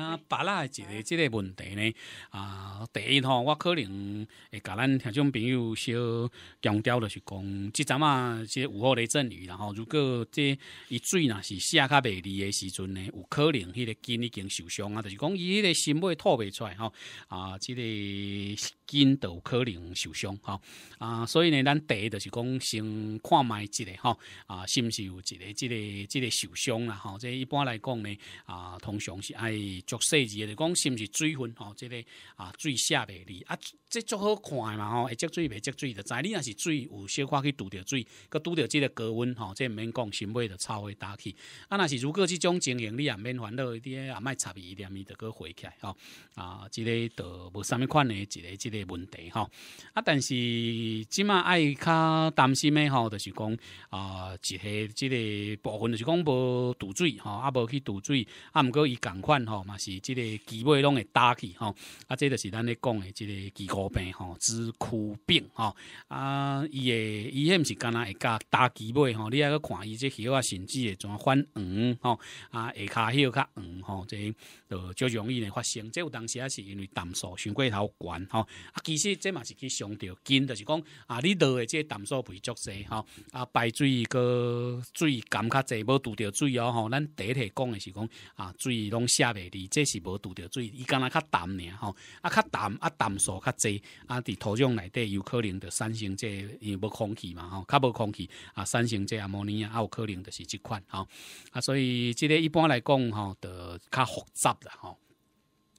啊，别啦！一个即个问题呢，啊，第一吼，我可能会甲咱听众朋友小强调的是讲，即阵啊，即午后雷阵雨，然后如果这伊水若是下较袂离的时阵呢，有可能迄个筋已经受伤啊，就是讲伊的心脉吐袂出来吼，啊，即个筋都可能受伤吼，啊，所以呢，咱第一就是讲先看卖即个吼，啊，是毋是有一个即个即个受伤啦？吼，即一般来讲呢，啊，通常是爱。俗设计就讲是毋是水分吼，即个啊水下袂离啊，这足好看嘛吼，会积水、袂积水就知你若是水有小可去拄着水，佮拄着即个高温吼，这免讲，心尾就超会打去。啊，若是如果即种经营，你也免烦恼一点，也莫插一点伊就佮回起来吼啊，即个都无甚物款的，一个即个问题吼啊，但是即马爱较担心的吼，就是讲啊，一个即个部分就是讲无堵水吼，啊，无去堵水，啊，毋过伊共款吼。是即个脊尾拢会打去吼，啊，这个是咱咧讲的即个脊骨病吼，支枯病吼，啊，伊的伊个毋是干那会家打脊尾吼，你还个看伊这血啊，甚至会全反黄吼，啊，会卡血较黄吼，这就较容易咧发生。即有当时啊，是因为胆素伤过头悬吼，啊，其实这嘛是去伤着筋，就是讲啊，你落的这胆素肥足些吼，啊，排水个水感较济，无拄到水哦吼，咱第一头讲的是讲啊，水拢下袂的。伊这是无拄着水，伊敢若较淡尔吼，啊较淡啊澹素较侪，啊伫土壤内底有可能就产生这无空气嘛吼，较无空气啊产生这氨尼啊有可能就是即款吼，啊所以即个一般来讲吼，着较复杂啦吼，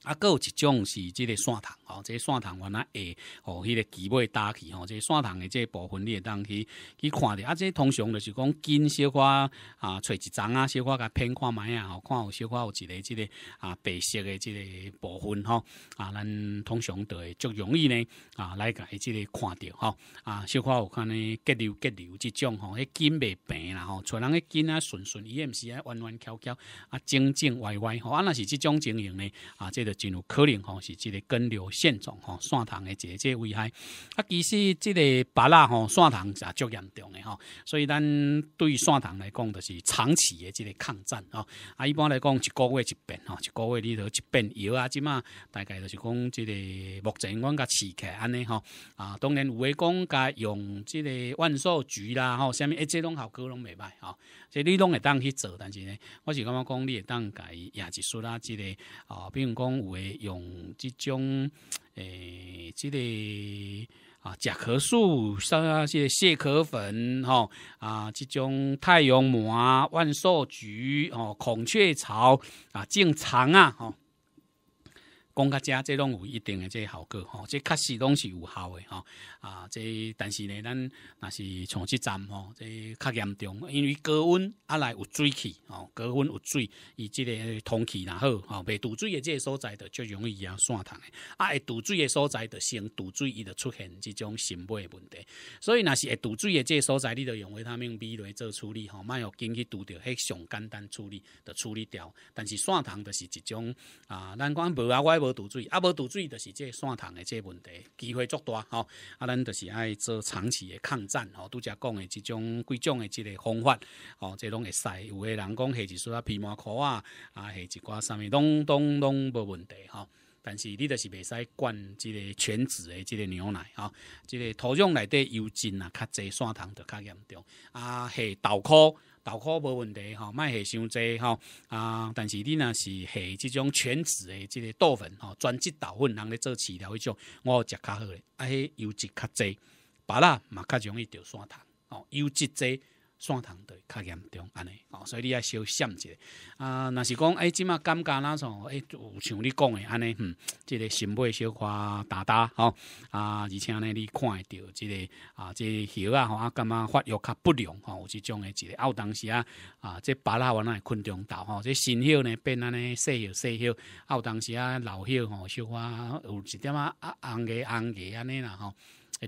啊个有一种是即个线虫。哦，这线虫原来会哦，迄个底尾打起吼，这虫糖的这部分你会当去去看的啊。这通常就是讲筋小块啊，找一针啊，小块甲偏看埋啊，看有小块有一个即个啊白色的即个部分吼，啊，咱通常就会足容易呢啊来伊即个看到吼，啊，小块有看呢结流结流即种吼，迄筋未平啦吼，找人迄筋啊顺顺，伊毋是啊弯弯翘翘啊正正歪歪吼啊若是即种情形呢啊，即就真有可能吼是即个根瘤。现状吼，蒜虫的这个危害，啊，其实这个白拉吼，蒜虫也足严重的吼，所以咱对蒜虫来讲，就是长期的这个抗战吼。啊，一般来讲，一个月一变吼，一个月里头一变药啊，即嘛，大概就是讲，即个目前阮甲起客安尼吼啊，当然有诶讲甲用即个万寿菊啦吼，下物一这拢效果拢未歹吼，即你拢会当去做，但是呢，我是感觉讲你会当改亚一输啦，即个哦，如讲有诶用即种。诶，即个啊，甲壳素、像那些蟹壳粉吼，啊，即种太阳花、万寿菊哦，孔雀草啊，经常啊吼。讲较遮，这拢有一定的这效果，吼，这确实拢是有效的吼，啊，这但是呢，咱若是像即站，吼，这较严重，因为高温啊来有水汽吼，高温有水，伊即个通气，若好吼，未堵水的即个所在的就容易啊，散糖，啊，会堵水的所在的先堵水，伊就出现即种心肺问题，所以若是会堵水的即个所在，你就用维他命 B 来做处理，吼，莫用经去堵着迄上简单处理的处理掉，但是散糖就是一种啊，咱讲无啊，我。无毒水，啊，无毒水，就是这线糖的这问题，机会足大吼，啊，咱就是爱做长期的抗战吼，拄则讲的即种贵种的即个方法吼，这拢会使。有的人讲下一束啊皮麻裤啊，啊，下一寡啥物拢拢拢无问题吼，但是你就是袂使灌即个全脂的即个牛奶啊，即个土壤内底油脂啊较侪，砂糖就较严重，啊，下豆蔻。导烤无问题吼，卖下伤济吼啊！但是你若是下这种全脂的即个豆粉吼，专职导粉人咧做饲料迄种，我食较好咧，啊，迄油脂较济，白啦嘛较容易着酸汤吼，油脂济。霜糖对较严重安尼，哦，所以你要小心一，下。啊，若是讲，哎，即马感觉哪种，哎，有像你讲的安尼，嗯，即个新叶小花大大，吼啊，而且呢，你看得到即个啊，即个血啊，吼啊，感觉发育较不良，吼，有即种的一个，有当时啊，啊，即巴拉完那困中到，吼，即新血呢变安尼细叶细啊，有当时啊老血吼小花有一点啊红叶红叶安尼啦，吼。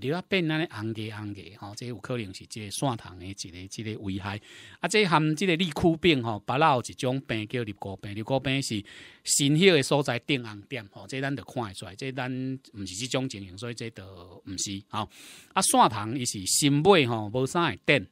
你若变那个红的红的，吼，这有可能是这线虫的一个一个危害。啊，这含这个痢疾病吼，拉有一种病叫痢疾病，痢疾病是新血的所在点红点，吼，这咱着看得出，来，这咱不是这种情形，所以这都不是。吼，啊，线虫伊是新血吼，无啥点。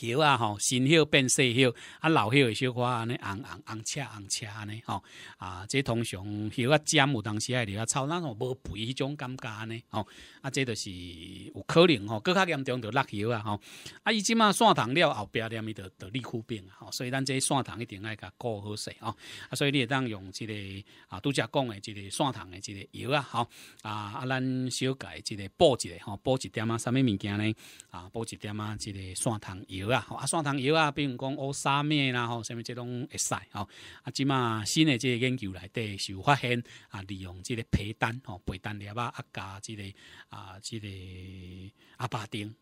油啊，吼新油变细油，啊老油会烧安尼红红红赤红赤安尼吼啊，这通常油啊尖有当时还啊臭，那种无肥种感觉安尼吼啊，这就是有可能吼，更较严重就落油啊，吼啊，伊即嘛线糖了后壁了咪就就利库病啊，吼，所以咱这线糖一定爱甲顾好势哦，啊，所以你会当用即个啊，拄则讲的即个线糖的即个油啊，吼啊啊，咱小改即个补一个吼补一点啊，啥物物件呢？啊，补一点啊，即个线糖。药啊，啊，散糖药啊，比如讲乌沙面啦，吼，啥物即种会使吼。啊，即嘛新的即个研究底是有发现啊，利用即个皮蛋吼，皮蛋粒啊，啊加即个啊，即个阿巴丁，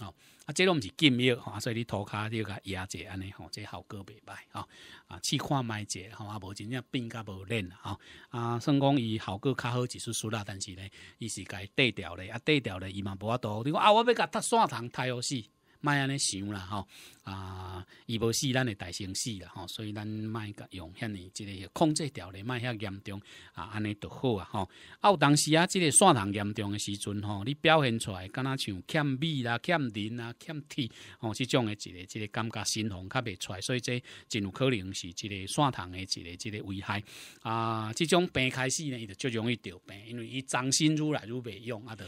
吼啊，即种是禁药，所以你涂卡要加压剂安尼吼，即效果袂歹啊。啊，看卖一者吼，啊，无真正变甲无练啊。啊，算讲伊效果较好，一丝丝啦，但是呢，伊是该低调咧，啊，低调咧，伊嘛无法度。你讲啊，我要甲他散糖太好死。卖安尼想啦吼，啊，伊无死咱会大先死啦吼，所以咱卖用遐尼即个控制条例，卖遐严重啊安尼就好啊吼。啊有当时啊，即个血糖严重的时阵吼，你表现出来敢若像欠米啦、欠磷啦、欠铁，吼，即种的一个、一个感觉，心慌较袂出，来，所以这真有可能是即个血糖的一个、即个危害。啊，即种病开始呢，伊就最容易得病，因为伊长心愈来愈袂用啊的。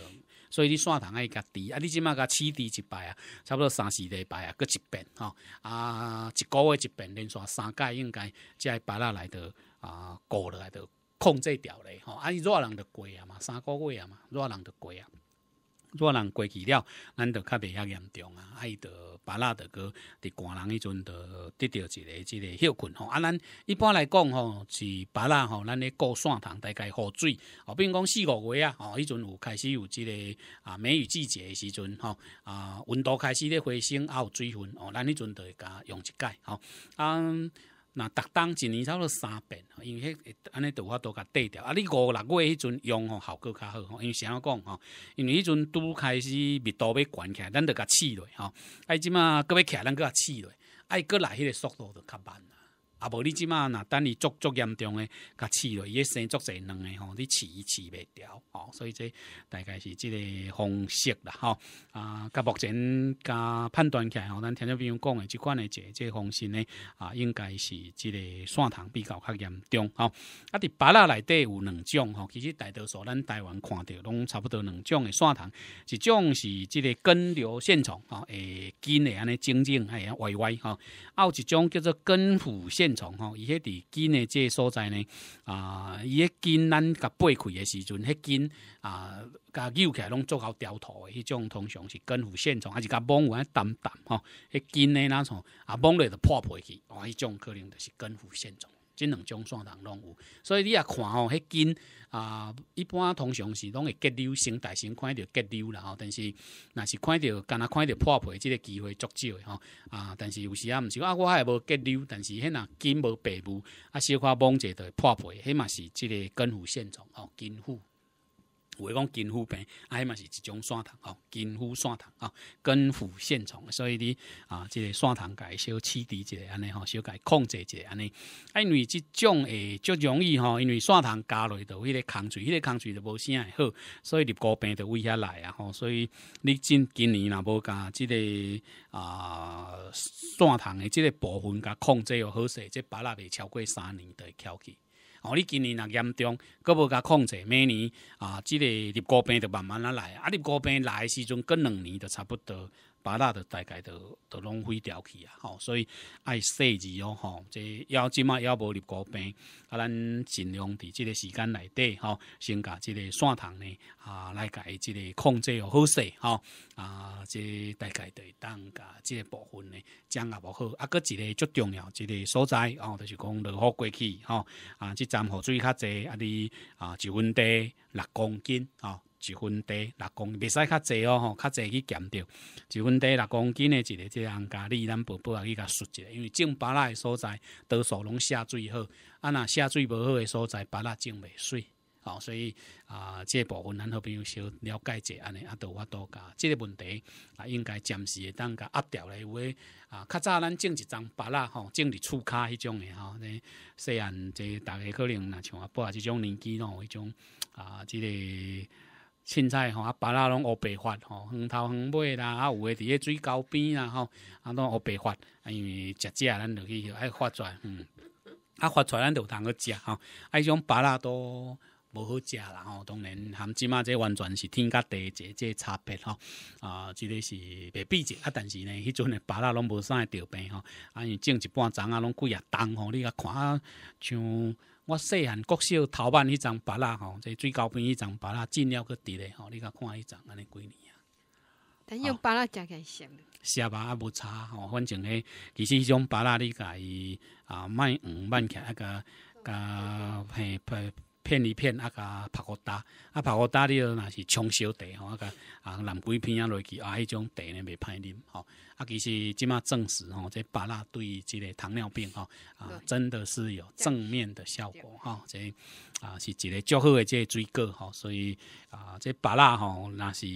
所以你线塘诶，加低啊，你即马甲七地一摆啊，差不多三四礼拜啊，搁一遍吼啊，一个月一遍连续三届应该即会白那来得啊，顾来得控制掉咧吼，啊热人就过啊嘛，三个月啊嘛，热人就过啊。若人过去了，咱就较袂遐严重啊！伊就白蜡的哥伫寒人迄阵，就得到一个、即个休困吼。啊，咱一般来讲吼，是白蜡吼，咱咧过山通大概雨水哦，比如讲四五月啊，吼，迄阵有开始有即个啊梅雨季节的时阵吼，啊温度开始咧回升，也有水分哦，咱迄阵就会加用一盖吼。啊。那逐当一年差不多三遍，因为迄安尼豆花都甲缀调。啊，你五六月迄阵用吼，效果较好，吼，因为啥讲吼？因为迄阵拄开始密度要悬起来，咱着甲试落吼。啊，即嘛个要起来咱搁甲刺了，哎，过来迄个速度着较慢啦。啊，无你即马若等伊足足严重咧，甲饲落伊，咧生足侪两诶吼，你饲伊饲袂掉哦，所以这大概是即个方式啦吼啊。甲目前甲判断起来吼，咱听众朋友讲诶即款诶即即方式咧啊，应该是即个线虫比较较严重吼。啊，伫巴拉内底有两种吼，其实大多数咱台湾看到拢差不多两种诶线虫，一种是即个根瘤线虫吼，诶，根诶安尼整整，哎呀歪歪吼，啊，有一种叫做根腐线线虫吼，伊迄伫筋呢？这所在呢？啊，伊迄筋咱甲掰开的时阵，迄筋啊，甲绕起来拢做好调头的迄种，通常是根部线虫，还是甲有完淡淡吼？迄筋呢那种啊，崩了就破皮去，哦，迄种可能就是根部线虫。即两种线人拢有，所以你也看吼，迄筋啊，一般通常是拢会结瘤，先大型看着结瘤啦吼。但是若是看着干若看着破皮，即个机会足少的吼啊。但是有时啊，毋是啊，我系无结瘤，但是迄若筋无白布，啊，小可绷者就会破皮，迄嘛是即个根腐现状吼，筋腐。袂讲肝腹病，迄嘛是一种线虫吼，肝腹线虫吼，肝腹线虫，所以你啊，即个砂糖小少刺一者安尼吼，小解控制者安尼，啊，因为即种诶足容易吼，因为线虫加落去就迄个空水，迄个空水就无啥会好，所以你高病就胃遐来啊吼，所以你今今年若无甲即个啊线虫诶即个部分甲控制又好势，即摆也袂超过三年就会翘起。哦，你今年若严重，搁无甲控制，明年啊，即个高病就慢慢来，啊，高病来时阵佫两年就差不多。把那的大概都都浪费掉去啊！吼，所以爱细致哦吼，即要即卖要无入高病，啊，咱尽量伫即个时间内底吼，先甲即个线糖呢啊来改即个控制好势吼啊，即大概会当甲即个部分呢，讲也无好，啊，个一个最重要一个所在哦，就是讲落雨过去吼啊，即站雨水较侪啊，你啊，一温低六公斤啊。一分地六公，未使较济哦吼，较济去减掉。一分地六公斤诶，一个这样家，你咱伯伯也去甲说一下，因为种芭拉诶所在，多数拢下水好，啊，若下水无好诶所在，芭拉种袂水，好，所以啊，即部分咱好朋友小了解安尼啊，也有法多加。即个问题啊，应该暂时会当甲压掉咧，有诶啊，较早咱种一丛芭乐吼，种伫厝卡迄种诶吼，咧，细汉即大家可能若像阿伯啊即种年纪咯，迄种啊即个。凊彩吼，啊，巴拉拢乌白发吼，黄头黄尾啦，啊，有诶伫咧水沟边啦吼，啊，拢乌白发，啊，因为食食咱就去，爱发出来，嗯，啊，发出来咱就通去食吼，啊，迄种巴拉都无好食啦吼，当然含即麻，这完全是天甲地即这差别吼，啊，即个是白比者，啊，但是呢，迄阵诶巴拉拢无啥钓病吼，啊，种一半丛啊拢贵啊，重吼，你甲看啊像。我细汉国小头班迄张白啦吼，即水高边迄张白啦，进了佫伫咧吼，你甲看迄张安尼几年啊？但用白啦食起咸，咸吧也无差吼，反正迄其实迄种白啦你甲伊啊，卖黄卖起来个甲嘿配。片一片啊甲拍个打啊拍个打你若是冲小茶吼啊甲啊南桂片啊落去啊，迄种地呢袂歹啉吼啊。其实即嘛证实吼，这巴拉对即个糖尿病吼啊，真的是有正面的效果吼。这啊是一个较好的即个水果吼，所以啊，这巴拉吼若是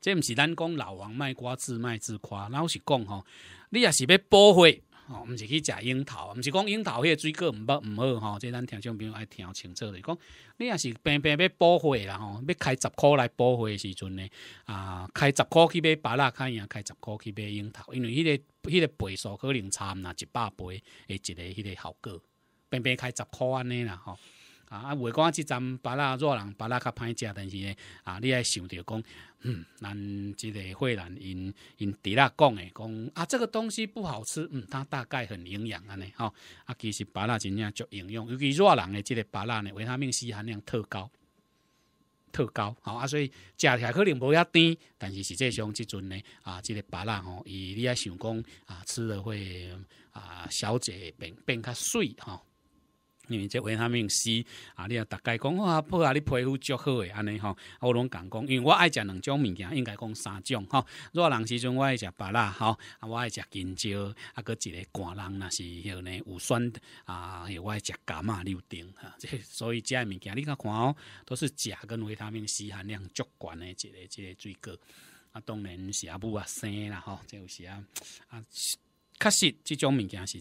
这毋是咱讲老王卖瓜自卖自夸，老实讲吼，你也是要保护。吼，毋是去食樱桃，毋是讲樱桃迄个水果毋捌毋好吼。即咱听众朋友爱听清楚，咧，讲你若是平平要补货啦吼，要开十箍来补货时阵呢，啊，开十箍去买白蜡，看下开十箍去买樱桃，因为迄个迄个倍数可能差毋若一百倍，诶，一个迄个效果，平平开十箍安尼啦吼。啊啊！袂讲即阵芭拉热人芭拉较歹食，但是呢，啊，你爱想着讲，嗯，咱即个货人因因伫拉讲诶，讲啊，这个东西不好吃，嗯，它大概很营养安尼吼。啊，其实芭拉真正足营养，尤其热人诶，即个芭拉呢，维他命 C 含量特高，特高。吼。啊，所以食起来可能无遐甜，但是实际上即阵呢，啊，即个芭拉吼，伊你爱想讲啊，吃了会啊，小姐变变较水吼。因为这维他命 C 啊，你啊，大概讲我阿不啊，你皮肤足好诶，安尼吼，我拢讲讲，因为我爱食两种物件，应该讲三种吼。热人时阵我爱食巴吼，啊我爱食香蕉，啊，个一个寒人若是叫呢，有酸的啊，我爱食柑嘛溜丁哈。这所以，诶物件你去看哦，都是钾跟维他命 C 含量足悬诶，一个一个水果。啊，当然是阿母啊生啦吼，哈，有时啊。确实，这种物件是一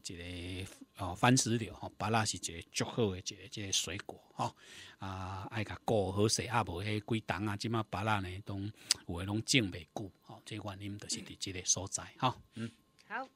个哦番石榴，哈巴拉是一个足好的一个、一个水果，哦。啊，爱甲果好水啊，无迄龟冬啊，即马巴拉呢，都有诶拢种袂久，哦，即原因都是伫即个所在，吼。嗯，好。